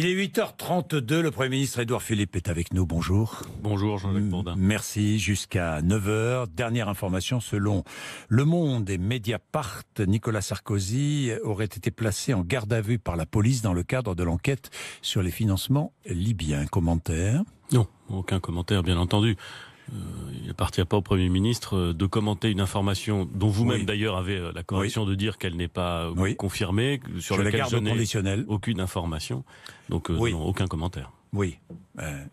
Il est 8h32, le Premier ministre Édouard Philippe est avec nous, bonjour. Bonjour jean luc Bourdin. Merci, jusqu'à 9h. Dernière information, selon Le Monde et Mediapart, Nicolas Sarkozy aurait été placé en garde à vue par la police dans le cadre de l'enquête sur les financements libyens. Commentaire Non, aucun commentaire bien entendu euh, il appartient pas au Premier ministre euh, de commenter une information dont vous-même d'ailleurs avez euh, la conviction de dire qu'elle n'est pas euh, confirmée, sur laquelle je n'ai aucune information. Donc aucun commentaire. Oui.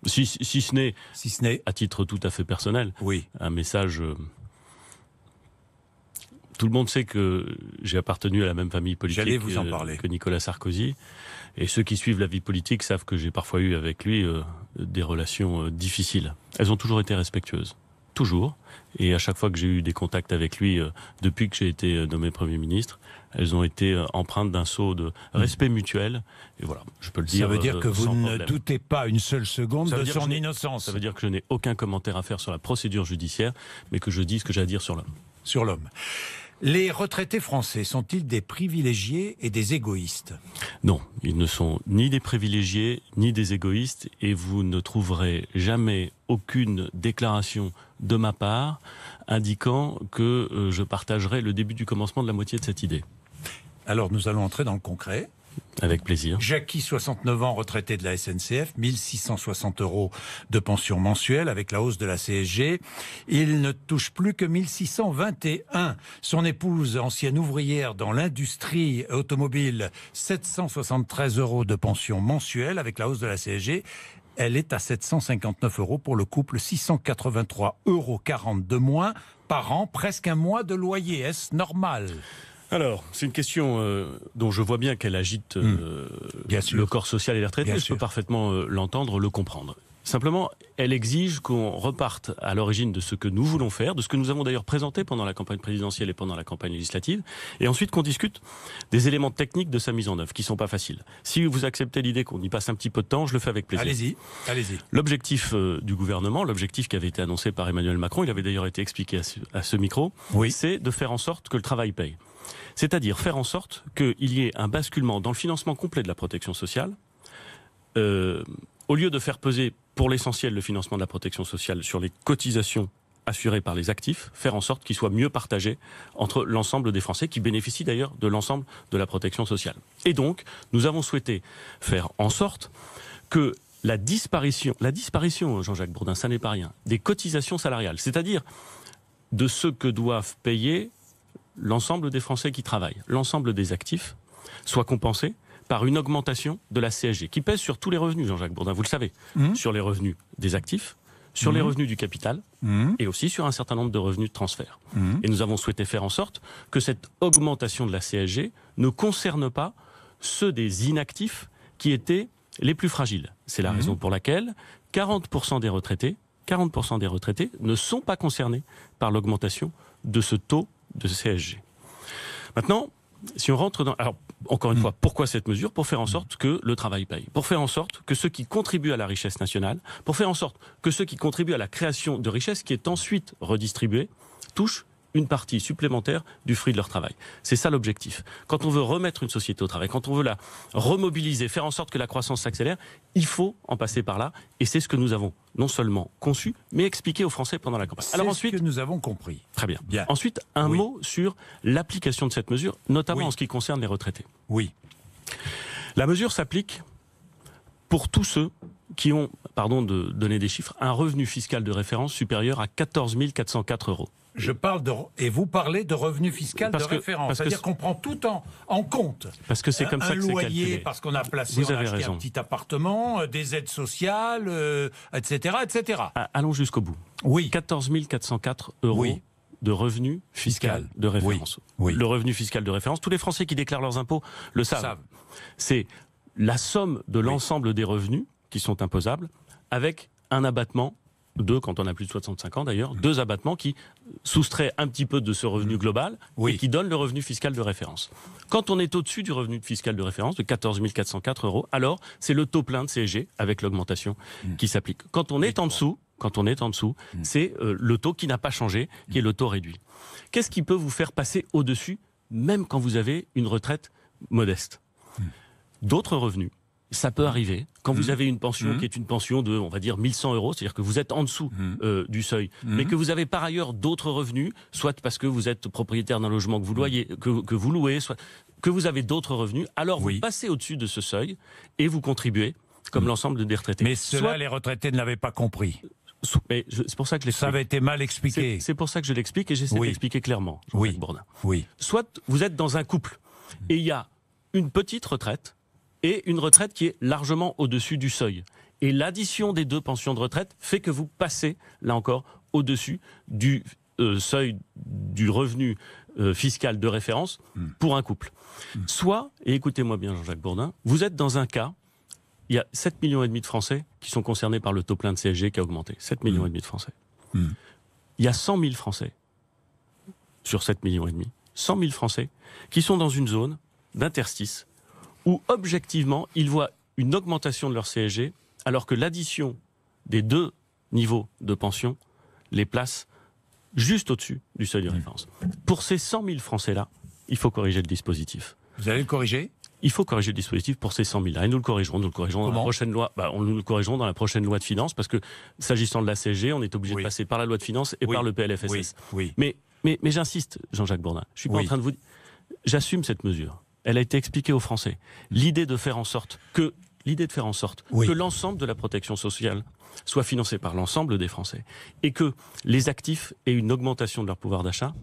Si, si, ce n'est, si à titre tout à fait personnel, oui. un message. Tout le monde sait que j'ai appartenu à la même famille politique que Nicolas Sarkozy. Et ceux qui suivent la vie politique savent que j'ai parfois eu avec lui euh, des relations euh, difficiles. Elles ont toujours été respectueuses. Toujours. Et à chaque fois que j'ai eu des contacts avec lui, euh, depuis que j'ai été nommé Premier ministre, elles ont été empreintes d'un saut de mhm. respect mutuel. Et voilà, je peux le dire. Ça veut dire que vous ne doutez pas une seule seconde de son innocence. Ça veut dire que je n'ai aucun commentaire à faire sur la procédure judiciaire, mais que je dis ce que j'ai à dire sur l'homme. Sur l'homme. Les retraités français sont-ils des privilégiés et des égoïstes Non, ils ne sont ni des privilégiés ni des égoïstes et vous ne trouverez jamais aucune déclaration de ma part indiquant que euh, je partagerai le début du commencement de la moitié de cette idée. Alors nous allons entrer dans le concret. Avec plaisir. Jackie, 69 ans, retraité de la SNCF, 1660 euros de pension mensuelle avec la hausse de la CSG. Il ne touche plus que 1621. Son épouse, ancienne ouvrière dans l'industrie automobile, 773 euros de pension mensuelle avec la hausse de la CSG elle est à 759 euros pour le couple, 683 euros de moins par an, presque un mois de loyer. Est-ce normal alors, c'est une question euh, dont je vois bien qu'elle agite euh, hmm. bien le corps social et les retraités. je peux parfaitement euh, l'entendre, le comprendre. Simplement, elle exige qu'on reparte à l'origine de ce que nous voulons faire, de ce que nous avons d'ailleurs présenté pendant la campagne présidentielle et pendant la campagne législative, et ensuite qu'on discute des éléments techniques de sa mise en œuvre, qui sont pas faciles. Si vous acceptez l'idée qu'on y passe un petit peu de temps, je le fais avec plaisir. Allez-y, allez-y. L'objectif du gouvernement, l'objectif qui avait été annoncé par Emmanuel Macron, il avait d'ailleurs été expliqué à ce, micro, c'est de faire en sorte que le travail paye. C'est-à-dire faire en sorte qu'il y ait un basculement dans le financement complet de la protection sociale. Euh, au lieu de faire peser pour l'essentiel le financement de la protection sociale sur les cotisations assurées par les actifs, faire en sorte qu'il soit mieux partagé entre l'ensemble des Français qui bénéficient d'ailleurs de l'ensemble de la protection sociale. Et donc, nous avons souhaité faire en sorte que la disparition, la disparition, Jean-Jacques Bourdin, ça n'est pas rien, des cotisations salariales, c'est-à-dire de ce que doivent payer l'ensemble des Français qui travaillent, l'ensemble des actifs, soit compensé par une augmentation de la CSG, qui pèse sur tous les revenus, Jean-Jacques Bourdin, vous le savez, mmh. sur les revenus des actifs, sur les mmh. revenus du capital mmh. et aussi sur un certain nombre de revenus de transfert. Et nous avons souhaité faire en sorte que cette augmentation de la CSG ne concerne pas ceux des inactifs qui étaient les plus fragiles. C'est la raison pour laquelle 40% des retraités, 40% des retraités ne sont pas concernés par l'augmentation de ce taux de CSG. Maintenant, si on rentre dans... Alors, encore une hmm. fois, pourquoi cette mesure Pour faire en sorte que le travail paye, pour faire en sorte que ceux qui contribuent à la richesse nationale, pour faire en sorte que ceux qui contribuent à la création de richesse qui est ensuite redistribuée, touchent une partie supplémentaire du fruit de leur travail. C'est ça l'objectif. Quand on veut remettre une société au travail, quand on veut la remobiliser, faire en sorte que la croissance s'accélère, il faut en passer par là. Et c'est ce que nous avons non seulement conçu, mais expliqué aux Français pendant la campagne. Alors ensuite, ce que nous avons compris. Très bien. Ensuite, un mot sur l'application de cette mesure, notamment en ce qui concerne les retraités. Oui. La mesure s'applique pour tous ceux qui ont, pardon de donner des chiffres, un revenu fiscal de référence supérieur à 14 404 euros. Je parle de et vous parlez de revenu fiscal de référence, c'est-à-dire qu'on prend tout en, en compte. Parce que c'est comme euh, ça que c'est calculé. Parce qu'on a placé, un petit appartement, euh, des aides sociales, etc., euh, etc. Ah, allons jusqu'au bout. Oui. 14 404 euros. de revenu fiscal, de référence. Oui, Le revenu fiscal de référence, tous les Français qui déclarent leurs impôts le savent. C'est la somme de l'ensemble des revenus qui sont imposables, avec un abattement, deux quand on a plus de 65 ans d'ailleurs, deux abattements qui soustraient un petit peu de ce revenu global et qui donnent le revenu fiscal de référence. Quand on est au-dessus du revenu fiscal de référence de 14 404 euros, alors c'est le taux plein de CSG avec l'augmentation mm. qui s'applique. Quand on est en dessous, quand on est en dessous, mm. c'est euh, le taux qui n'a pas changé, qui est le taux réduit. Qu'est-ce qui peut vous faire passer au-dessus, même quand vous avez une retraite modeste mm. D'autres revenus, ça peut arriver. Quand vous hmm. avez une pension hmm. qui est une pension de, on va dire, 1100 euros, c'est-à-dire que vous êtes en dessous hmm. euh, du seuil, mais que vous avez par ailleurs d'autres revenus, soit parce que vous êtes propriétaire d'un logement que vous, loyez, que, vous louez, soit que vous avez d'autres revenus, alors vous passez au-dessus de ce seuil et vous contribuez comme l'ensemble des retraités. Mais cela, les retraités ne l'avaient pas compris. c'est pour ça que je Ça avait été mal expliqué. C'est pour ça que je l'explique et j'essaie d'expliquer clairement. Oui. Soit vous êtes dans un couple et il y a une petite retraite et une retraite qui est largement au-dessus du seuil. Et l'addition des deux pensions de retraite fait que vous passez, là encore, au-dessus du euh, seuil du revenu euh, fiscal de référence hmm. pour un couple. Hmm. Soit, et écoutez-moi bien Jean-Jacques Bourdin, vous êtes dans un cas, il y a 7,5 millions et demi de Français qui sont concernés par le taux plein de CSG qui a augmenté. 7 millions hmm. et demi de Français. Il y a 100 000 Français sur 7,5 millions et demi, 100 000 Français qui sont dans une zone d'interstice où objectivement, ils voient une augmentation de leur CSG, alors que l'addition des deux niveaux de pension les place juste au-dessus du seuil de mmh. référence. Pour ces 100 000 Français-là, il faut corriger le dispositif. Vous allez le corriger il faut corriger le dispositif pour ces 100 000 là. Et nous le corrigerons. Nous le corrigerons dans la prochaine loi. Bah, on le dans la prochaine loi de finances parce que s'agissant de la CSG, on est obligé de passer par la loi de finances et par le PLFSS. Oui. Mais, mais j'insiste, Jean-Jacques Bourdin. Je suis pas en train de vous. J'assume cette mesure elle a été expliquée aux Français. L'idée de faire en sorte que l'idée de faire en sorte que l'ensemble de la protection sociale soit financée par l'ensemble des Français et que les actifs aient une augmentation de leur pouvoir d'achat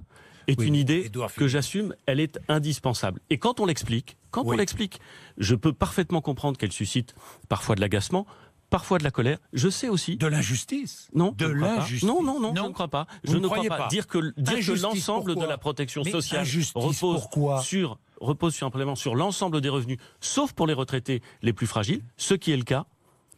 est une idée que j'assume, elle est indispensable. Et quand on l'explique, quand on l'explique, je peux parfaitement comprendre qu'elle suscite parfois de l'agacement, parfois de la colère. Je sais aussi de l'injustice. Non, de Non, non, non, je ne crois pas. je ne crois pas. Dire que, l'ensemble de la protection sociale repose sur repose simplement sur l'ensemble des revenus, sauf pour les retraités les plus fragiles, ce qui est le cas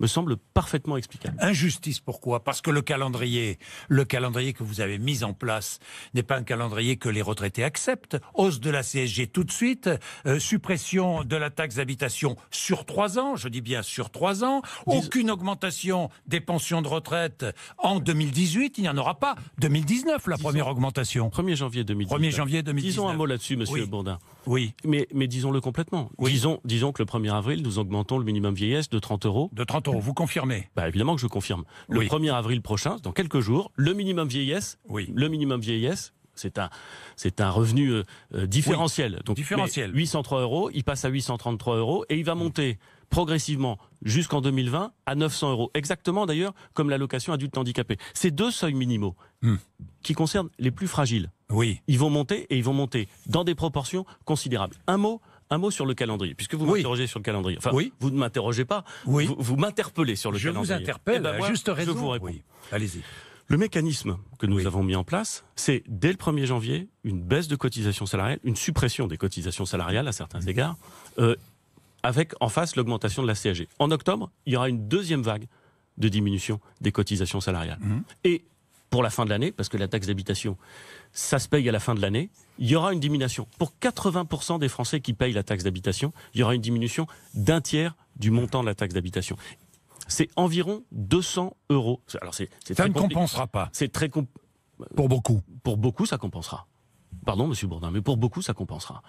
me semble parfaitement explicable. Injustice pourquoi Parce que le calendrier, le calendrier que vous avez mis en place n'est pas un calendrier que les retraités acceptent. Hausse de la CSG tout de suite, euh, suppression de la taxe d'habitation sur trois ans, je dis bien sur trois ans, aucune augmentation des pensions de retraite en 2018, il n'y en aura pas. 2019, la première augmentation. 1er janvier 2019. 1er janvier 2019. Disons un mot là-dessus, monsieur Bourdin. Oui. Mais, mais disons-le complètement. Disons, disons que le 1er avril, nous augmentons le minimum vieillesse de 30 euros. De 30 vous confirmez bah, Évidemment que je confirme. Le 1er avril prochain, dans quelques jours, le minimum vieillesse, oui. le minimum vieillesse, c'est un, c'est un revenu euh, euh, différentiel. Donc, différentiel. 803 euros, il passe à 833 euros et il va monter progressivement jusqu'en 2020 à 900 euros. Exactement d'ailleurs comme l'allocation adulte handicapé. C'est deux seuils minimaux hmm. qui concernent les plus fragiles. Oui. Ils vont monter et ils vont monter dans des proportions considérables. Un mot un mot sur le calendrier, puisque vous m'interrogez sur le calendrier. Enfin, oui. vous ne m'interrogez pas, vous, m'interpellez sur le calendrier. Je vous interpelle, eh ben Je vous réponds. Allez-y. Le mécanisme que nous avons mis en place, c'est dès le 1er janvier une baisse de cotisation salariale, une suppression des cotisations salariales à certains mhm. égards, euh, avec en face l'augmentation de la CAG. En octobre, il y aura une deuxième vague de diminution des cotisations salariales. Mhm. Et pour la fin de l'année, parce que la taxe d'habitation, ça se paye à la fin de l'année, il y aura une diminution. Pour 80% des Français qui payent la taxe d'habitation, il y aura une diminution d'un tiers du montant de la taxe d'habitation. C'est environ 200 euros. Alors c'est, ça ne compensera pas. C'est très pour beaucoup. Pour beaucoup, ça compensera. Pardon, Monsieur Bourdin, mais pour beaucoup, ça compensera.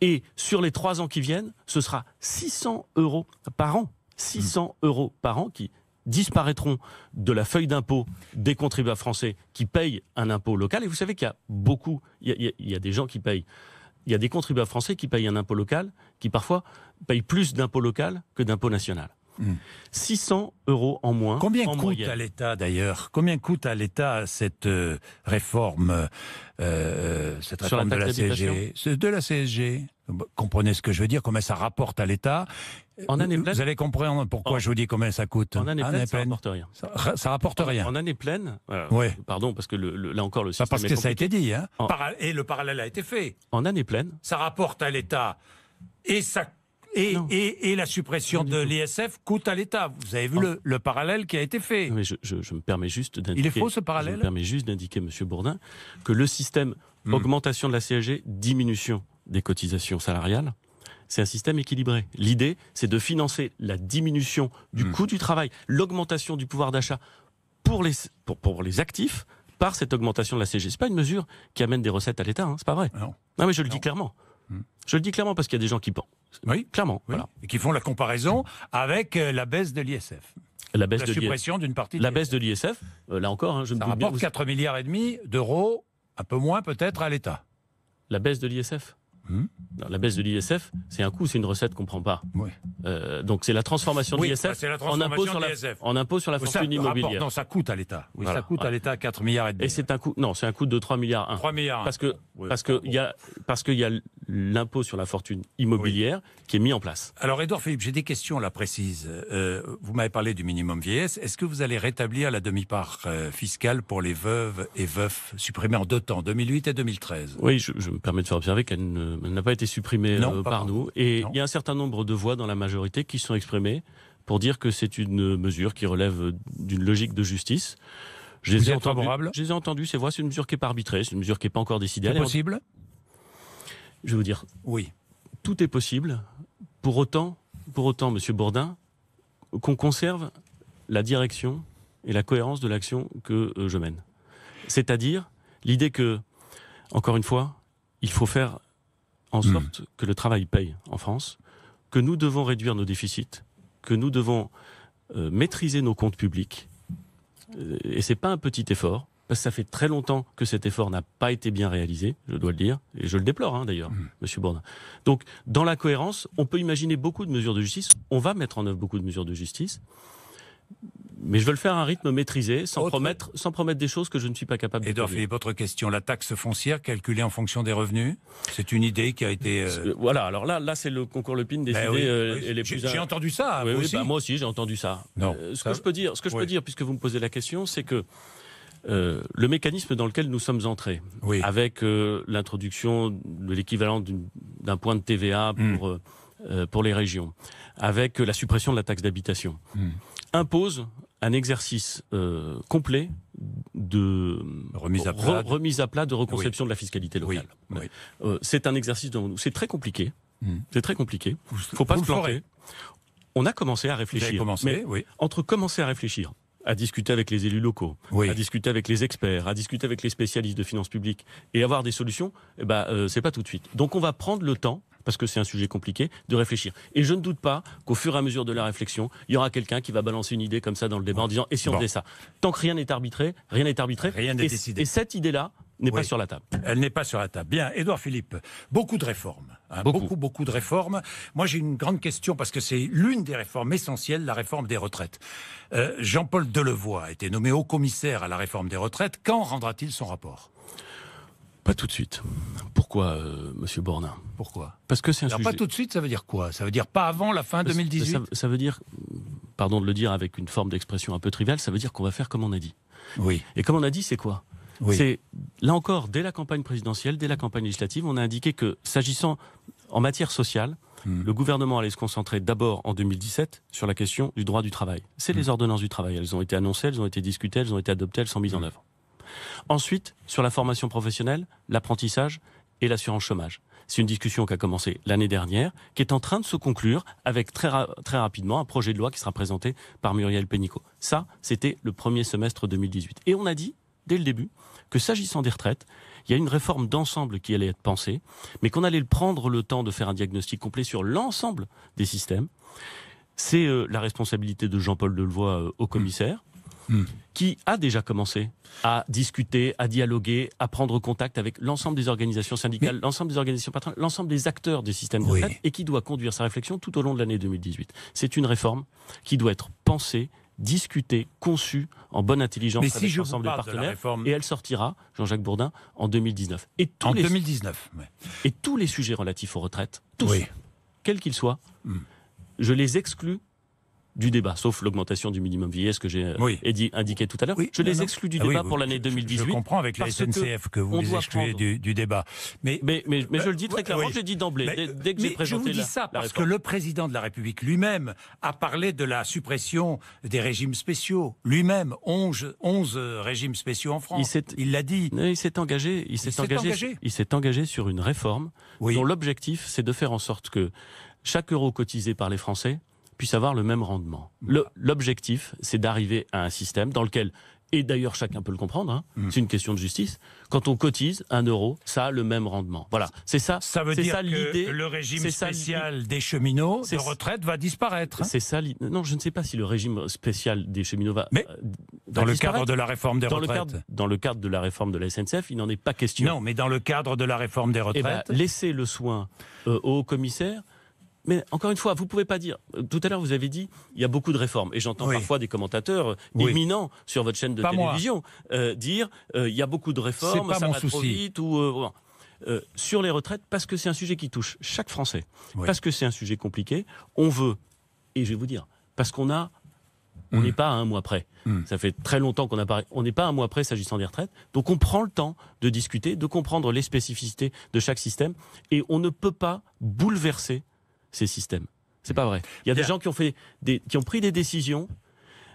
Et sur les trois ans qui viennent, ce sera 600 euros par an. 600 euros par an qui disparaîtront de la feuille d'impôt des contribuables français qui payent un impôt local. Et vous savez qu'il y a beaucoup, il y a, des gens qui payent il y a des contribuables français qui payent un impôt local, qui parfois payent plus d'impôts local que d'impôt national. 600 euros en moins. Combien coûte à l'État d'ailleurs Combien coûte à l'État cette euh, réforme, euh, euh, cette réforme de, la CSG, Comprenez ce que je veux dire, combien ça rapporte à l'État. En année pleine, vous allez comprendre pourquoi je vous dis combien ça coûte. En année, pleine, ça rapporte rien. Ça, rapporte en, rien. En année pleine, pardon, parce que là encore le système. parce que ça a été dit, hein. et le parallèle a été fait. En année pleine, ça rapporte à l'État et ça et, la suppression de l'ISF coûte à l'État. Vous avez vu ah. le, le, parallèle qui a été fait. mais je, je, me permets juste d'indiquer. Il est faux ce parallèle. Je me permets juste d'indiquer, Monsieur Bourdin, que le système hmm. augmentation de la CSG, diminution des cotisations salariales, c'est un système équilibré. L'idée, c'est de financer la diminution du hmm. coût du travail, l'augmentation du pouvoir d'achat pour les, pour, pour les actifs par cette augmentation de la CSG. C'est pas une mesure qui amène des recettes à l'État. ce hein, c'est pas vrai. Non. mais je le dis clairement. Mm. Je le dis clairement parce qu'il y a des gens qui pensent. Oui, clairement. Et qui font la comparaison avec euh, la baisse de l'ISF. La baisse de suppression d'une partie. De la baisse de l'ISF, euh, là encore, hein, je Ça rapporte milliards et demi d'euros, un peu moins peut-être à l'État. La baisse de l'ISF Hmm. la baisse de l'ISF, c'est un coût, c'est une recette qu'on ne prend pas. Euh, donc c'est la transformation de l'ISF en, impôt sur la, fortune immobilière. non, ça coûte à l'État. ça coûte à l'État 4 milliards et demi. Et c'est un coût, non, c'est un coût de 3 milliards 1. 3 milliards Parce que, parce que il y a, parce qu'il y a l'impôt sur la fortune immobilière qui est mis en place. Alors, Edouard Philippe, j'ai des questions là précises. Euh, vous m'avez parlé du minimum vieillesse. Est-ce que vous allez rétablir la demi-part euh, fiscale pour les veuves et veufs supprimée en deux temps, 2008 et 2013 Oui, je, je me permets de faire observer qu'elle ne euh, n'a pas été supprimée euh, par nous. Et il y a un certain nombre de voix dans la majorité qui sont exprimées pour dire que c'est une euh, mesure qui relève d'une logique de justice. Je les ai entendues, Je les ai ces voix. C'est une mesure qui n'est pas arbitrée, c'est une mesure qui n'est pas encore décidée. C'est possible Je vais vous dire. Oui. Tout est possible. Pour autant, pour autant, Monsieur Bourdin, qu'on conserve la direction et la cohérence de l'action que je mène. C'est-à-dire l'idée que, encore une fois, il faut faire en hmm. sorte que le travail paye en France, que nous devons réduire nos déficits, que nous devons euh, maîtriser nos comptes publics. Euh, et ce n'est pas un petit effort, parce que ça fait très longtemps que cet effort n'a pas été bien réalisé, je dois le dire, et je le déplore hein, d'ailleurs, M. Hmm. Monsieur Bourdin. Donc, dans la cohérence, on peut imaginer beaucoup de mesures de justice. On va mettre en œuvre beaucoup de mesures de justice mais je veux le faire à un rythme maîtrisé, sans, promettre, sans promettre des choses que je ne suis pas capable de faire. Et votre question, la taxe foncière calculée en fonction des revenus, c'est une idée qui a été... Euh, voilà, alors là, là c'est le concours Lepine des idées ben euh, les plus... J'ai entendu ça, bah, moi aussi j'ai entendu ça. Non, euh, ce que, je peux, dire, ce que je peux dire, puisque vous me posez la question, c'est que le mécanisme dans lequel nous sommes entrés, avec l'introduction de l'équivalent d'un point de TVA hmm. pour, pour les régions, avec la suppression de la taxe d'habitation, hmm. impose un exercice euh, complet de remise à plat, de reconception de la fiscalité locale. Euh, c'est un exercice dont c'est très compliqué. Hmm. C'est très compliqué. Faut pas se planter. On a commencé à réfléchir. entre commencer à réfléchir, à discuter avec les élus locaux, à discuter avec les experts, à discuter avec les spécialistes de finances publiques et avoir des solutions, eh ben, euh, c'est pas tout de suite. Donc on va prendre le temps parce que c'est un sujet compliqué, de réfléchir. Et je ne doute pas qu'au fur et à mesure de la réflexion, il y aura quelqu'un qui va balancer une idée comme ça dans le débat en disant et si on faisait ça Tant que rien n'est arbitré, rien n'est arbitré. Rien n'est décidé. Et cette idée-là, n'est pas sur la table. Elle n'est pas sur la table. Bien, Édouard Philippe, beaucoup de réformes. Hein, beaucoup. beaucoup. de réformes. Moi, j'ai une grande question parce que c'est l'une des réformes essentielles, la réforme des retraites. Euh, Jean-Paul Delevoye a été nommé haut-commissaire à la réforme des retraites. Quand rendra-t-il son rapport pas tout de suite. Pourquoi, euh, Monsieur Bornin Pourquoi Parce que c'est un Alors Pas tout de suite, ça veut dire quoi Ça veut dire pas avant la fin 2018. Ça, veut dire, pardon de le dire avec une forme d'expression un peu triviale, ça veut dire qu'on va faire comme on a dit. Oui. Et comme on a dit, c'est quoi C'est là encore dès la campagne présidentielle, dès la campagne législative, on a indiqué que s'agissant en matière sociale, hmm. Le gouvernement allait se concentrer d'abord en 2017 sur la question du droit du travail. C'est hmm. les ordonnances du travail. Elles ont été annoncées, elles ont été discutées, elles ont été adoptées, elles sont mises en hmm. œuvre. Ensuite, sur la formation professionnelle, l'apprentissage et l'assurance chômage. C'est une discussion qui a commencé l'année dernière, qui est en train de se conclure avec très, très rapidement un projet de loi qui sera présenté par Muriel Pénicaud. Ça, c'était le premier semestre 2018. Et on a dit, dès le début, que s'agissant des retraites, il y a une réforme d'ensemble qui allait être pensée, mais qu'on allait prendre le temps de faire un diagnostic complet sur l'ensemble des systèmes. C'est euh, la responsabilité de Jean-Paul Delevoye euh, au commissaire. Hmm. qui a déjà commencé à discuter, à dialoguer, à prendre contact avec l'ensemble des organisations syndicales, l'ensemble des organisations patronales, l'ensemble des acteurs des systèmes de retraite, et qui doit conduire sa réflexion tout au long de l'année 2018. C'est une réforme qui doit être pensée, discutée, conçue en bonne intelligence par avec l'ensemble des partenaires, et elle sortira, Jean-Jacques Bourdin, en 2019. Et tous en les... 2019, Et tous les sujets relatifs aux retraites, tous, quels qu'ils soient, hmm. je les exclus du débat, sauf l'augmentation du minimum vieillesse que j'ai euh, indiqué tout à l'heure. je les exclue exclus du ah débat pour l'année 2018. Je, comprends avec la SNCF que, vous les excluez du, débat. Mais, euh, je le dis très clairement, je dis d'emblée, dès, que Je vous dis ça parce que le président de la République lui-même a parlé de la suppression des régimes spéciaux. Lui-même, 11, euh, régimes spéciaux en France. Il l'a dit. Il s'est engagé, il s'est engagé, Il s'est engagé sur une réforme dont l'objectif, c'est de faire en sorte que chaque euro cotisé par les Français puisse avoir le même rendement. L'objectif, c'est d'arriver à un système dans lequel et d'ailleurs chacun peut le comprendre, hein, mm. c'est une question de justice. Quand on cotise un euro, ça a le même rendement. Voilà, c'est ça. Ça veut dire ça que le régime spécial des cheminots de retraite va disparaître. C'est ça. Non, je ne sais pas si le régime spécial des cheminots va. Mais euh, dans le cadre de la réforme des retraites. dans le cadre de la réforme de la SNCF, il n'en est pas question. Non, mais dans le cadre de la réforme des eh ben, retraites. Eh laissez le soin euh, au commissaire mais encore une fois, vous pouvez pas dire. Tout à l'heure, vous avez dit, il y a beaucoup de réformes, et j'entends parfois des commentateurs euh, éminents sur votre chaîne de télévision euh, dire, euh, il y a beaucoup de réformes, ça va trop vite ou. sur les retraites parce que c'est un sujet qui touche chaque Français, parce que c'est un sujet compliqué. On veut, et je vais vous dire, parce qu'on a, on mm. n'est pas à un mois près. Mm. Ça fait très longtemps qu'on a On n'est pas un mois près s'agissant des retraites. Donc on prend le temps de discuter, de comprendre les spécificités de chaque système, et on ne peut pas bouleverser ces systèmes. C'est pas vrai. Il y a des gens qui ont, fait qui ont pris des décisions,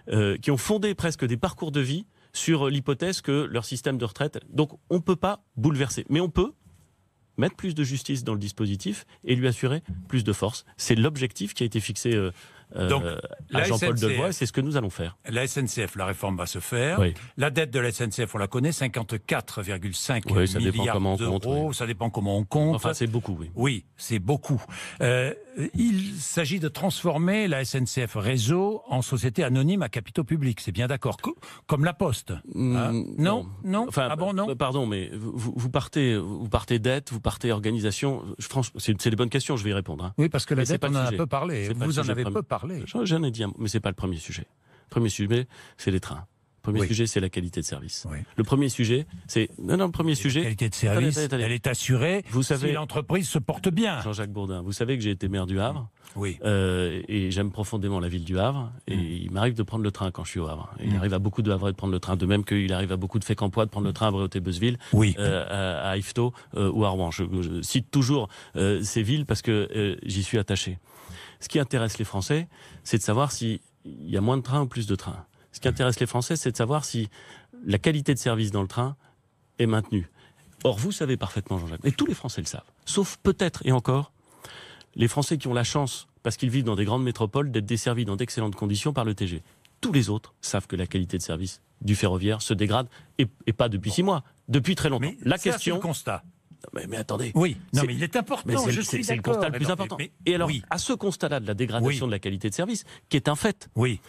euh, qui ont fondé presque des parcours de vie sur l'hypothèse que leur système de retraite. Donc on ne peut pas bouleverser. Mais on peut mettre plus de justice dans le dispositif et lui assurer plus de force. C'est l'objectif qui a été fixé. Euh, euh, Donc, à Jean-Paul Delvoye, C'est ce que nous allons faire. La SNCF, la réforme va se faire. La dette de la SNCF, on la connaît, 54,5 milliards d'euros. Ça dépend comment on compte. Enfin, c'est beaucoup, oui. Oui, c'est beaucoup. Euh, il s'agit de transformer la SNCF Réseau en société anonyme à capitaux publics. C'est bien d'accord. Comme la Poste. Mm, hein non, non. ah bon, non. Euh, pardon, mais vous, partez, vous partez dette, vous partez organisation. Franchement, c'est des bonnes questions. Je vais y répondre. Hein. Oui, parce que la dette, on en a peu parlé. Vous en avez peu parlé. J'en ai dit un mot, mais c'est pas le premier sujet. Le premier sujet, c'est les trains. Le premier sujet, c'est la qualité de service. Le premier sujet, c'est non, non, le premier sujet. La qualité de service, elle est assurée. Vous savez, si l'entreprise se porte bien. Jean-Jacques Bourdin, vous savez que j'ai été maire du Havre. Oui. Euh, et j'aime profondément la ville du Havre. Et mm. il m'arrive de prendre le train quand je suis au Havre. Il mm. arrive à beaucoup de Havre de prendre le train, de même qu'il arrive à beaucoup de Fécampois de prendre le train à bréauté oui. Euh, à, Ifto euh, ou à Rouen. je cite toujours ces villes parce que j'y suis attaché. Ce qui intéresse les Français, c'est de savoir s'il y a moins de trains ou plus de trains. Ce qui intéresse les Français, c'est de savoir si la qualité de service dans le train est maintenue. Or, vous savez parfaitement, Jean-Jacques, et tous les Français le savent, sauf peut-être et encore les Français qui ont la chance, parce qu'ils vivent dans des grandes métropoles, d'être desservis dans d'excellentes conditions par le TG. Tous les autres savent que la qualité de service du ferroviaire se dégrade, et, pas depuis six mois, depuis très longtemps. Mais la question, constat. Mais, mais, attendez. Oui, non, mais il est important. Mais je suis C'est le constat le plus important. et alors, à ce constat-là de la dégradation de la qualité de service, qui est un fait, oui.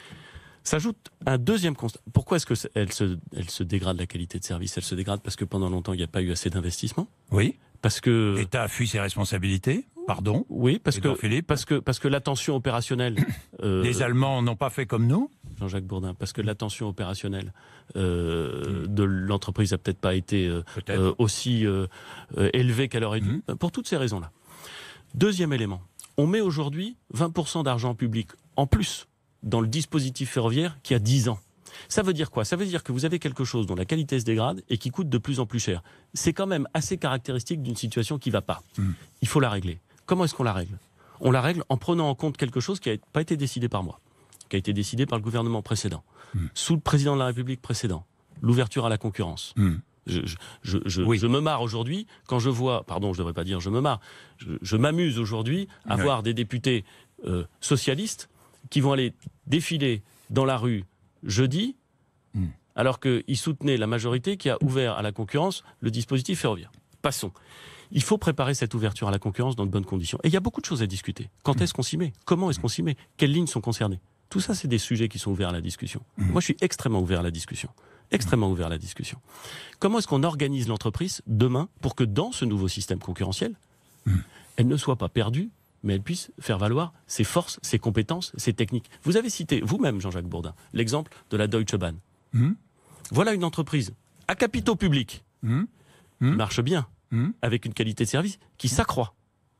s'ajoute un deuxième constat. Pourquoi est-ce qu'elle se, elle se dégrade la qualité de service Elle se dégrade parce que pendant longtemps, il n'y a pas eu assez d'investissement. Oui. Parce que. L'État a fui ses responsabilités. Pardon. Oui, parce que, parce que parce que l'attention opérationnelle. Les euh, Allemands n'ont pas fait comme nous. Jean-Jacques Bourdin, parce que l'attention opérationnelle euh, mm. de l'entreprise n'a peut-être pas été euh, euh, aussi élevée qu'elle aurait dû, mm-hmm. pour toutes ces raisons-là. Deuxième élément, on met aujourd'hui 20% d'argent public en plus dans le dispositif ferroviaire qui a 10 ans. Ça veut dire quoi Ça veut dire que vous avez quelque chose dont la qualité se dégrade et qui coûte de plus en plus cher. C'est quand même assez caractéristique d'une situation qui ne va pas. Mm. Il faut la régler. Comment est-ce qu'on la règle On la règle en prenant en compte quelque chose qui n'a pas été décidé par moi qui a été décidé par le gouvernement précédent, hmm. sous le président de la République précédent, l'ouverture à la concurrence. Hmm. Je, me marre aujourd'hui quand je vois, pardon, je ne devrais pas dire je me marre, je, m'amuse aujourd'hui à voir des députés euh, socialistes qui vont aller défiler dans la rue jeudi, hmm. alors qu'ils soutenaient la majorité qui a ouvert à la concurrence le dispositif ferroviaire. Passons. Il faut préparer cette ouverture à la concurrence dans de bonnes conditions. Et il y a beaucoup de choses à discuter. Quand est-ce qu'on s'y met Comment est-ce qu'on s'y met Quelles lignes sont concernées tout ça, c'est des sujets qui sont ouverts à la discussion. Mmh. Moi, je suis extrêmement ouvert à la discussion. Extrêmement ouvert à la discussion. Comment est-ce qu'on organise l'entreprise demain pour que dans ce nouveau système concurrentiel, mmh. elle ne soit pas perdue, mais elle puisse faire valoir ses forces, ses compétences, ses techniques Vous avez cité vous-même, Jean-Jacques Bourdin, l'exemple de la Deutsche Bahn. Mmh. Voilà une entreprise à capitaux publics marche bien, avec une qualité de service qui s'accroît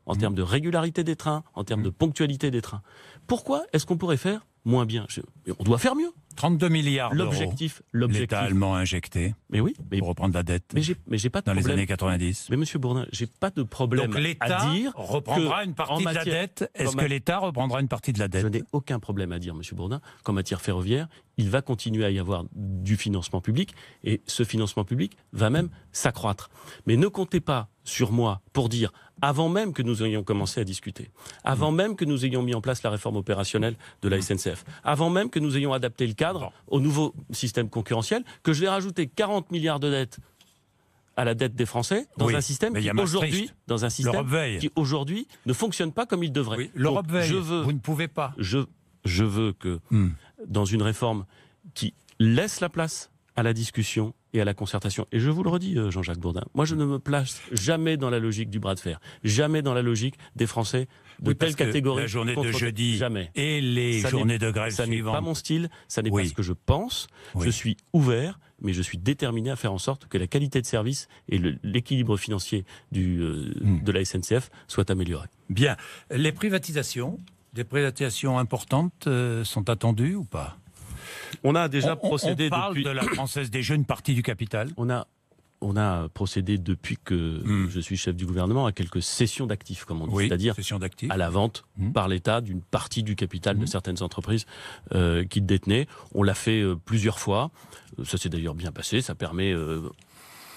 en termes de régularité des trains, en termes de ponctualité des trains. Pourquoi est-ce qu'on pourrait faire moins bien. on doit faire mieux. 32 milliards d'euros. L'objectif, l'État injecté. Mais oui. pour reprendre la dette. Mais j'ai, pas dans les années 90. Mais Monsieur Bourdin, j'ai pas de problème à dire. Reprendra une partie de la dette. Est-ce que l'État reprendra une partie de la dette Je n'ai aucun problème à dire, Monsieur Bourdin, qu'en matière ferroviaire, il va continuer à y avoir du financement public et ce financement public va même s'accroître. Mais ne comptez pas sur moi pour dire avant même que nous ayons commencé à discuter, avant mm. même que nous ayons mis en place la réforme opérationnelle de la SNCF, avant même que nous ayons adapté le cadre au nouveau système concurrentiel, que je vais rajouter 40 milliards de dettes à la dette des Français dans un système qui aujourd'hui dans un système qui aujourd'hui ne fonctionne pas comme il devrait. L'Europe veille. Je veux, vous ne pouvez pas. Je je veux que hmm. dans une réforme qui laisse la place à la discussion et à la concertation. Et je vous le redis, euh, Jean-Jacques Bourdin, moi je ne me place jamais dans la logique du bras de fer, jamais dans la logique des Français de oui, telle La journée de jeudi jamais. et les journées de grève ça n'est pas mon style, ça n'est pas ce que je pense. Je suis ouvert, mais je suis déterminé à faire en sorte que la qualité de service et l'équilibre financier du, euh, hmm. de la SNCF soient améliorés. Bien. Les privatisations, des privatisations importantes euh, sont attendues ou pas on a déjà procédé procédé on parle depuis... de la française des jeunes partie du capital. On a on a procédé depuis que hmm. je suis chef du gouvernement à quelques sessions d'actifs, comme on dit, c'est-à-dire à la vente hmm. par l'État d'une partie du capital de hmm. certaines entreprises euh, qu'il détenait. On l'a fait euh, plusieurs fois. Euh, ça s'est d'ailleurs bien passé. Ça permet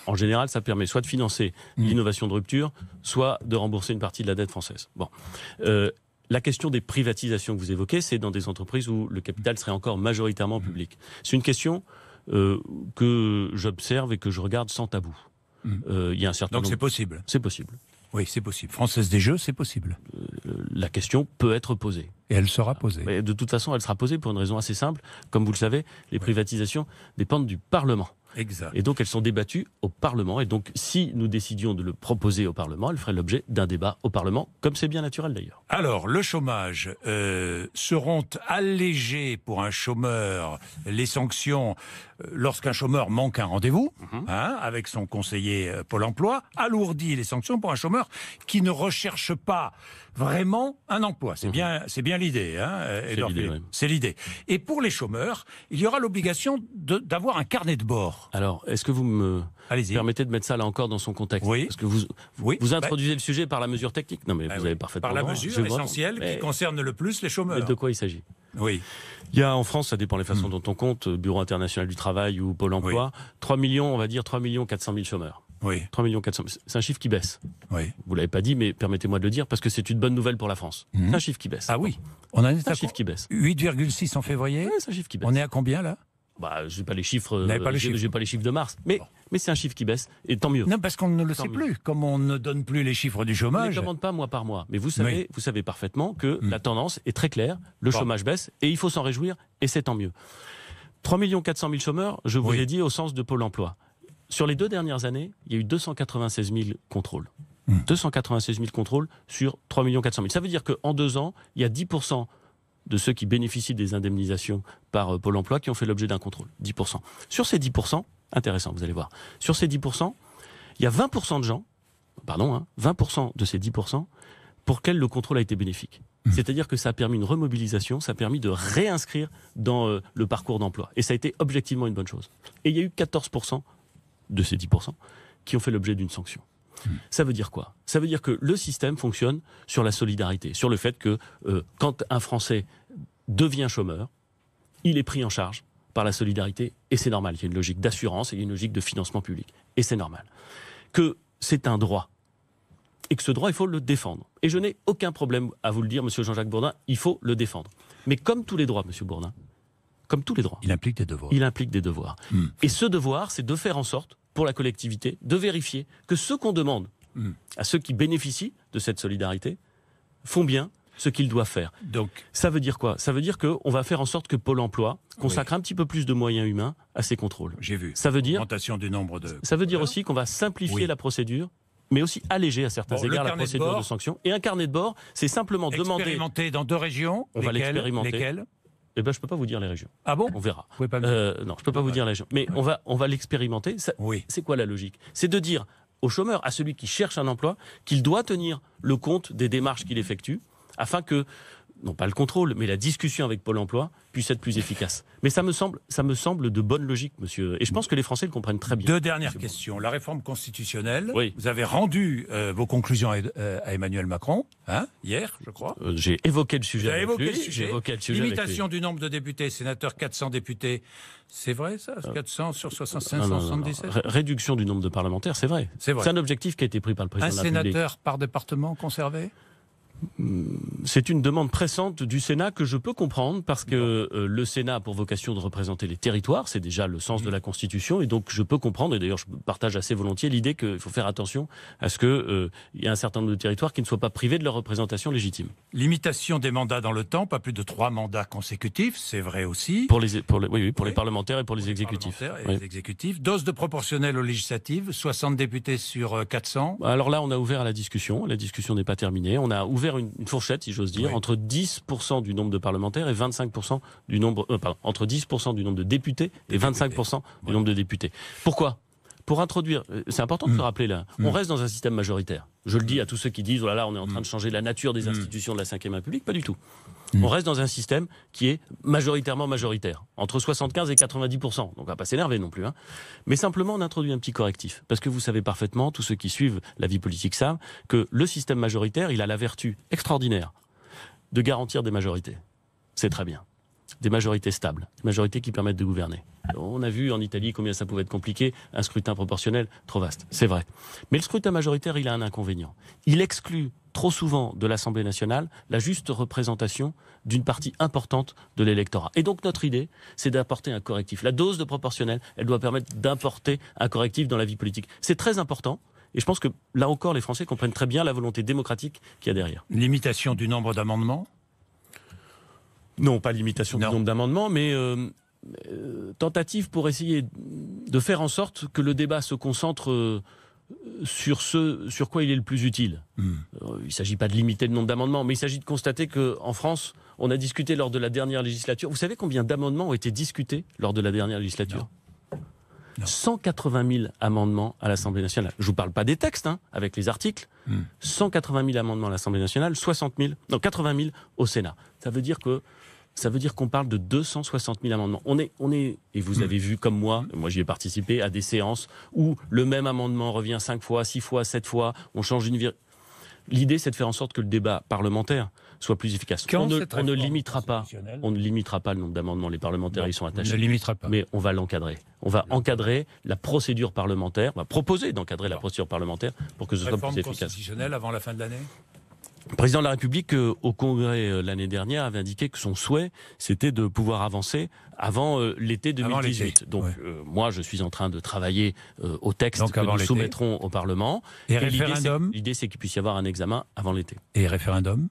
en général, ça permet soit de financer l'innovation de rupture, soit de rembourser une partie de la dette française. Bon. La question des privatisations que vous évoquez, c'est dans des entreprises où le capital serait encore majoritairement public. C'est une question euh, que j'observe et que je regarde sans tabou. Hmm. Euh, il y a un certain Donc c'est possible. C'est possible. Oui, c'est possible. Française des Jeux, c'est possible. Euh, la question peut être posée. Et elle sera posée. de toute façon, elle sera posée pour une raison assez simple. Comme vous le savez, les privatisations dépendent du Parlement. Exact. Et donc elles sont débattues au Parlement. Et donc si nous décidions de le proposer au Parlement, elles feraient l'objet d'un débat au Parlement, comme c'est bien naturel d'ailleurs. Alors le chômage, euh, seront allégées pour un chômeur les sanctions euh, lorsqu'un chômeur manque un rendez-vous mhm. hein, avec son conseiller euh, Pôle Emploi, alourdit les sanctions pour un chômeur qui ne recherche pas vraiment un emploi. C'est mhm. bien, c'est bien l'idée. Hein, c'est l'idée. Et pour les chômeurs, il y aura l'obligation d'avoir un carnet de bord. Alors, est-ce que vous me permettez de mettre ça là encore dans son contexte Oui. Parce que vous, vous, bah introduisez le sujet par la mesure technique. Non, mais bah vous avez parfaitement Par la hein. mesure essentielle qui concerne le plus les chômeurs. Mais de quoi il s'agit Oui. Il y a en France, ça dépend les façons hmm. dont on compte, euh, Bureau international du travail ou Pôle emploi, 3 millions, on va dire 3 millions 400 000 chômeurs. Oui. 3 millions 400 C'est un chiffre qui baisse. Oui. Vous l'avez pas dit, mais permettez-moi de le dire parce que c'est une bonne nouvelle pour la France. Hmm. un chiffre qui baisse. Ah oui. On a un, chiffre qui baisse. 8,6 en février. un chiffre qui baisse. On est à combien là bah, – Je n'ai pas les chiffres. Pas les de mars, mais c'est un chiffre qui baisse et tant mieux. Non, parce qu'on ne le sait plus. Comme on ne donne plus les chiffres du chômage. On ne demande pas mois par mois, mais vous savez, vous savez parfaitement que mm. la tendance est très claire. Le chômage baisse et il faut s'en réjouir et c'est tant mieux. 3 400 000 chômeurs, je vous l'ai dit au sens de Pôle Emploi. Sur les deux dernières années, il y a eu 296 000 contrôles. 296 mm. 000 contrôles sur 3 400 000. Ça veut dire qu'en deux ans, il y a 10 de ceux qui bénéficient des indemnisations par euh, Pôle emploi qui ont fait l'objet d'un contrôle. 10%. Sur ces 10%, intéressant, vous allez voir, sur ces 10%, il y a 20% de gens, pardon, hein, 20% de ces 10%, pour lesquels le contrôle a été bénéfique. Mmh. C'est-à-dire que ça a permis une remobilisation, ça a permis de réinscrire dans euh, le parcours d'emploi. Et ça a été objectivement une bonne chose. Et il y a eu 14% de ces 10% qui ont fait l'objet d'une sanction. Ça veut dire quoi Ça veut dire que le système fonctionne sur la solidarité, sur le fait que euh, quand un Français devient chômeur, il est pris en charge par la solidarité, et c'est normal. Il y a une logique d'assurance, et une logique de financement public, et c'est normal. Que c'est un droit, et que ce droit, il faut le défendre. Et je n'ai aucun problème à vous le dire, monsieur Jean-Jacques Bourdin, il faut le défendre. Mais comme tous les droits, monsieur Bourdin, comme tous les droits. Il implique des devoirs. Il implique des devoirs. Hmm. Et ce devoir, c'est de faire en sorte pour la collectivité de vérifier que ceux qu'on demande hmm. à ceux qui bénéficient de cette solidarité font bien ce qu'ils doivent faire. Donc, ça veut dire quoi Ça veut dire qu'on va faire en sorte que Pôle Emploi consacre un petit peu plus de moyens humains à ces contrôles. J'ai vu. Ça veut dire du nombre de. Ça veut dire aussi qu'on va simplifier la procédure mais aussi alléger à certains égards la procédure de, sanction. Et un carnet de bord, c'est simplement demander. Expérimenter dans deux régions. On lesquelles, va l'expérimenter. Eh ben, je peux pas vous dire les régions. Ah bon On verra. Euh, non, je peux pas vous dire les régions. Mais on va, on va l'expérimenter. oui. C'est quoi la logique C'est de dire au chômeur, à celui qui cherche un emploi, qu'il doit tenir le compte des démarches qu'il effectue, afin que non pas le contrôle, mais la discussion avec Pôle emploi puisse être plus efficace. Mais ça me semble, ça me semble de bonne logique, monsieur. Et je pense que les Français le comprennent très bien. Deux dernières questions. La réforme constitutionnelle, oui. vous avez rendu euh, vos conclusions à, euh, Emmanuel Macron, hein, hier, je crois. Euh, j'ai évoqué le sujet. J'ai évoqué, Le sujet. Limitation du nombre de députés, sénateurs, 400 députés. C'est vrai, ça 400 sur 65, Réduction du nombre de parlementaires, c'est vrai. C'est un objectif qui a été pris par le président Un sénateur par département conservé c'est une demande pressante du Sénat que je peux comprendre parce que euh, le Sénat a pour vocation de représenter les territoires, c'est déjà le sens de la Constitution et donc je peux comprendre et d'ailleurs je partage assez volontiers l'idée qu'il faut faire attention à ce qu'il euh, il y ait un certain nombre de territoires qui ne soient pas privés de leur représentation légitime. Limitation des mandats dans le temps, pas plus de trois mandats consécutifs, c'est vrai aussi. Pour les, pour les oui, oui, pour les parlementaires et pour, les, exécutifs. Et les exécutifs. Dose de proportionnelle aux législatives, 60 députés sur 400. Euh, Alors là, on a ouvert à la discussion. La discussion n'est pas terminée. On a ouvert une, fourchette, si j'ose dire, entre 10% du nombre de parlementaires et 25% du nombre, euh, entre 10% du nombre de députés et 25% du nombre de députés. Pourquoi pour introduire, euh, c'est important de se hmm. rappeler là, on hmm. reste dans un système majoritaire. Je le dis à hmm. tous ceux qui disent, oh là là, on est en train de changer la nature des institutions de la Ve République, pas du tout. Mm. On reste dans un système qui est majoritairement majoritaire, entre 75 et 90 donc on va pas s'énerver non plus. Hein. Mais simplement, on introduit un petit correctif, parce que vous savez parfaitement, tous ceux qui suivent la vie politique savent que le système majoritaire, il a la vertu extraordinaire de garantir des majorités. C'est très bien des majorités stables, des majorités qui permettent de gouverner. On a vu en Italie combien ça pouvait être compliqué, un scrutin proportionnel trop vaste, c'est vrai. Mais le scrutin majoritaire, il a un inconvénient. Il exclut trop souvent de l'Assemblée nationale la juste représentation d'une partie importante de l'électorat. Et donc notre idée, c'est d'apporter un correctif. La dose de proportionnel, elle doit permettre d'importer un correctif dans la vie politique. C'est très important. Et je pense que là encore, les Français comprennent très bien la volonté démocratique qu'il y a derrière. Limitation du nombre d'amendements Non, pas limitation du nombre d'amendements, mais euh, euh, tentative pour essayer de faire en sorte que le débat se concentre. Euh, sur ce sur quoi il est le plus utile. Hmm. Euh, il ne s'agit pas de limiter le nombre d'amendements, mais il s'agit de constater qu'en France, on a discuté lors de la dernière législature. Vous savez combien d'amendements ont été discutés lors de la dernière législature 180 000 amendements à l'Assemblée nationale. Je ne vous parle pas des textes, hein, avec les articles. 180 hmm. 000 amendements à l'Assemblée nationale, 60 000, non, 80 000 au Sénat. Ça veut dire que ça veut dire qu'on parle de 260 000 amendements. On est, on est, et vous hmm. avez vu comme moi, moi j'y ai participé à des séances où le même amendement revient cinq fois, six fois, 7 fois, on change une L'idée, c'est de faire en sorte que le débat parlementaire soit plus efficace. on, ne, limitera pas, on ne limitera pas le nombre d'amendements. Les parlementaires, ils sont attachés. On ne Mais on va l'encadrer. On va encadrer la procédure parlementaire. On va proposer d'encadrer la procédure parlementaire pour que ce soit plus efficace. Constitutionnelle avant la fin de l'année. Le président de la République, euh, au Congrès euh, l'année dernière, avait indiqué que son souhait, c'était de pouvoir avancer avant euh, l'été 2018. Donc, moi, je suis en train de travailler au texte que nous soumettrons au Parlement. Et, référendum L'idée, c'est qu'il puisse y avoir un examen avant l'été. Et référendum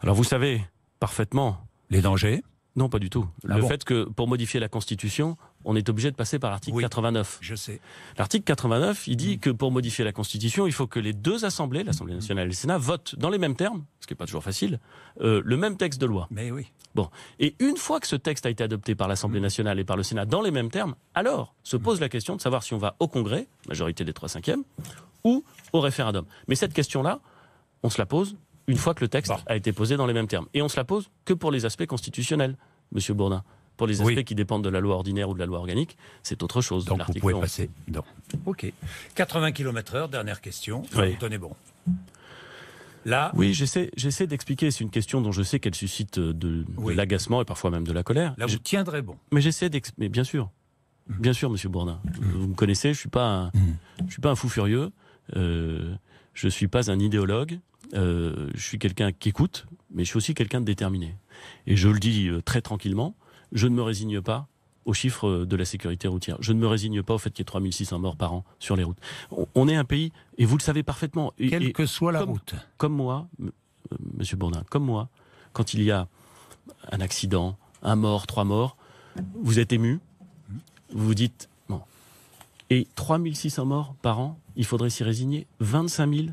Alors, vous savez parfaitement. Les dangers Non, pas du tout. Ah le fait que, pour modifier la Constitution, on est obligé de passer par l'article 89. Je sais. L'article 89, il dit mm. que pour modifier la Constitution, il faut que les deux assemblées, l'Assemblée mm. nationale et le Sénat, votent dans les mêmes termes, ce qui n'est pas toujours facile, euh, le même texte de loi. Mais oui. Bon. Et une fois que ce texte a été adopté par l'Assemblée mm. nationale et par le Sénat dans les mêmes termes, alors se pose la question de savoir si on va au Congrès, majorité des trois cinquièmes, ou au référendum. Mais cette question-là, on se la pose une fois que le texte a été posé dans les mêmes termes. Et on se la pose que pour les aspects constitutionnels, Monsieur Bourdin. Pour les aspects qui dépendent de la loi ordinaire ou de la loi organique, c'est autre chose. Donc vous pouvez passer. Ok. 80 km/h, dernière question. Oui. Vous donnez bon. Là. Oui, j'essaie, d'expliquer. C'est une question dont je sais qu'elle suscite euh, de, l'agacement et parfois même de la colère. Là, je, tiendrai bon. Mais j'essaie d'expliquer. Bien sûr. Mm. Bien sûr, monsieur Bourdin. Mm. Vous me connaissez, je ne suis, pas un, mm. je suis pas un fou furieux. Euh, je ne suis pas un idéologue. Euh, je suis quelqu'un qui écoute, mais je suis aussi quelqu'un de déterminé. Et je le dis très tranquillement je ne me résigne pas aux chiffres de la sécurité routière. Je ne me résigne pas au fait qu'il y ait 3600 morts par an sur les routes. On est un pays, et vous le savez parfaitement. Quelle que soit la route. Comme moi, euh, monsieur Bourdin, comme moi, quand il y a un accident, un mort, trois morts, vous êtes ému, vous vous dites, bon. Et 3600 morts par an, il faudrait s'y résigner. 25 000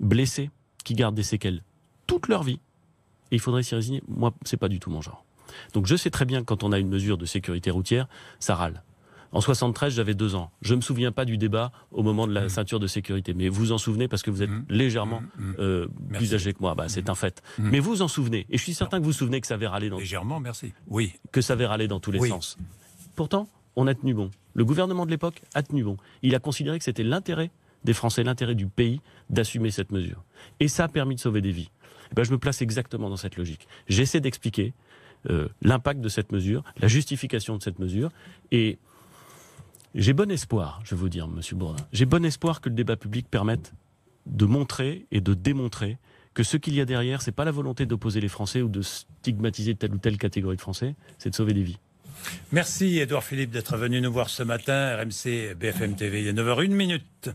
blessés qui gardent des séquelles toute leur vie. il faudrait s'y résigner. Moi, c'est pas du tout mon genre. Donc je sais très bien quand on a une mesure de sécurité routière, ça râle. En 73, j'avais deux ans. Je ne me souviens pas du débat au moment de la mmh. ceinture de sécurité, mais vous en souvenez parce que vous êtes mmh. légèrement mmh. Euh, plus âgé que moi. Bah, c'est un fait. Mais vous en souvenez. Et je suis certain que vous vous souvenez que ça avait râlé dans légèrement, merci. Oui. Que ça dans tous les sens. Pourtant, on a tenu bon. Le gouvernement de l'époque a tenu bon. Il a considéré que c'était l'intérêt des Français, l'intérêt du pays d'assumer cette mesure. Et ça a permis de sauver des vies. Eh ben, je me place exactement dans cette logique. J'essaie d'expliquer euh, l'impact de cette mesure, la justification de cette mesure. Et j'ai bon espoir, je vais vous dire, Monsieur Bourdin, j'ai bon espoir que le débat public permette de montrer et de démontrer que ce qu'il y a derrière, c'est pas la volonté d'opposer les Français ou de stigmatiser telle ou telle catégorie de Français, c'est de sauver des vies. Merci Edouard Philippe d'être venu nous voir ce matin. RMC BFM TV, il est 9h01 minute.